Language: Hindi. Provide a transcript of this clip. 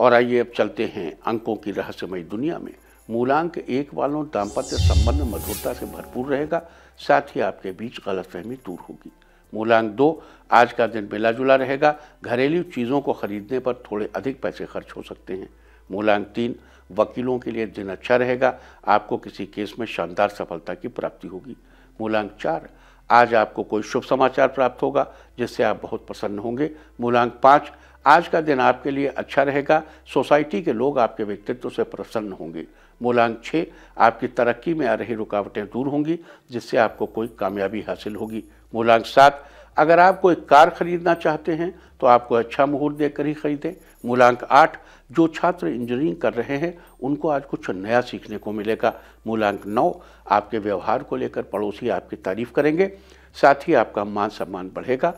और आइए अब चलते हैं अंकों की रहस्यमय दुनिया में मूलांक एक वालों दाम्पत्य संबंध मधुरता से भरपूर रहेगा साथ ही आपके बीच गलतफहमी दूर होगी मूलांक दो आज का दिन मिला जुला रहेगा घरेलू चीज़ों को खरीदने पर थोड़े अधिक पैसे खर्च हो सकते हैं मूलांक तीन वकीलों के लिए दिन अच्छा रहेगा आपको किसी केस में शानदार सफलता की प्राप्ति होगी मूलांक चार आज आपको कोई शुभ समाचार प्राप्त होगा जिससे आप बहुत प्रसन्न होंगे मूलांक पाँच आज का दिन आपके लिए अच्छा रहेगा सोसाइटी के लोग आपके व्यक्तित्व से प्रसन्न होंगे मूलांक छः आपकी तरक्की में आ रही रुकावटें दूर होंगी जिससे आपको कोई कामयाबी हासिल होगी मूलांक सात अगर आप कोई कार खरीदना चाहते हैं तो आपको अच्छा मुहूर्त देकर ही खरीदें मूलांक आठ जो छात्र इंजीनियरिंग कर रहे हैं उनको आज कुछ नया सीखने को मिलेगा मूलांक नौ आपके व्यवहार को लेकर पड़ोसी आपकी तारीफ करेंगे साथ ही आपका मान सम्मान बढ़ेगा